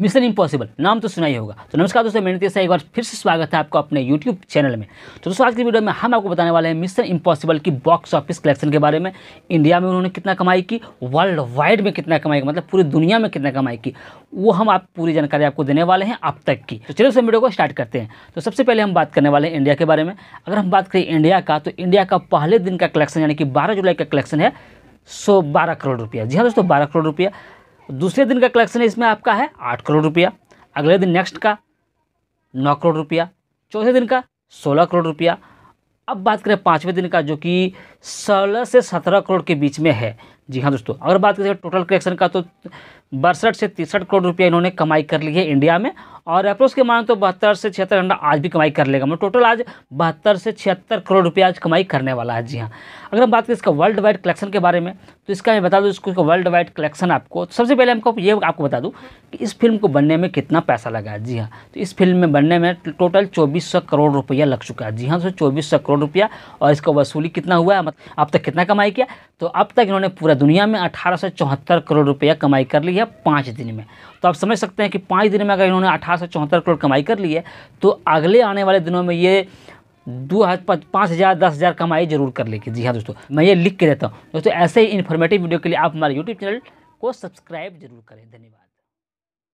mission impossible नाम तो सुना ही होगा तो नमस्कार दोस्तों मैंने तेसा एक बार फिर से स्वागत है आपको अपने यूट्यूब चैनल में तो दोस्तों आज की वीडियो में हम आपको बताने वाले हैं मिशन इम्पॉसिबल की बॉक्स ऑफिस कलेक्शन के बारे में इंडिया में उन्होंने कितना कमाई की वर्ल्ड वाइड में कितना कमाई की मतलब पूरी दुनिया में कितना कमाई की वो हम आप पूरी जानकारी आपको देने वाले हैं अब तक की तो चलिए उस वीडियो को स्टार्ट करते हैं तो सबसे पहले हम बात करने वाले हैं इंडिया के बारे में अगर हम बात करें इंडिया का तो इंडिया का पहले दिन का कलेक्शन यानी कि बारह जुलाई का कलेक्शन है सौ बारह करोड़ रुपया जी हाँ दोस्तों बारह करोड़ रुपया दूसरे दिन का कलेक्शन इसमें आपका है आठ करोड़ रुपया अगले दिन नेक्स्ट का नौ करोड़ रुपया चौथे दिन का सोलह करोड़ रुपया अब बात करें पाँचवें दिन का जो कि सोलह से सत्रह करोड़ के बीच में है जी हाँ दोस्तों अगर बात करें टोटल कलेक्शन का तो बासठ से तिरसठ करोड़ रुपया इन्होंने कमाई कर ली है इंडिया में और अप्रोस के मानो तो बहत्तर से छिहत्तर घंटा आज भी कमाई कर लेगा मतलब टोटल आज बहत्तर से छिहत्तर करोड़ रुपया आज कमाई करने वाला है जी हाँ अगर हम बात करें इसका वर्ल्ड वाइड कलेक्शन के बारे में तो इसका मैं बता दूँ इसको वर्ल्ड वाइड कलेक्शन आपको सबसे पहले हमको ये आपको बता दूँ कि इस फिल्म को बनने में कितना पैसा लगा है जी हाँ तो इस फिल्म में बनने में टोटल चौबीस करोड़ रुपया लग चुका है जी हाँ दोस्तों चौबीस करोड़ रुपया और इसका वसूली कितना हुआ है अब तक कितना कमाई किया तो अब तक इन्होंने पूरा दुनिया में अठारह करोड़ रुपया कमाई कर ली है पाँच दिन में तो आप समझ सकते हैं कि पाँच दिन में अगर इन्होंने अठारह करोड़ कमाई कर ली है तो अगले आने वाले दिनों में ये दो हज़ार पाँच हज़ार दस हज़ार कमाई जरूर कर लेगी जी हाँ दोस्तों मैं ये लिख के देता हूँ दोस्तों ऐसे ही इन्फॉर्मेटिव वीडियो के लिए आप हमारे यूट्यूब चैनल को सब्सक्राइब जरूर करें धन्यवाद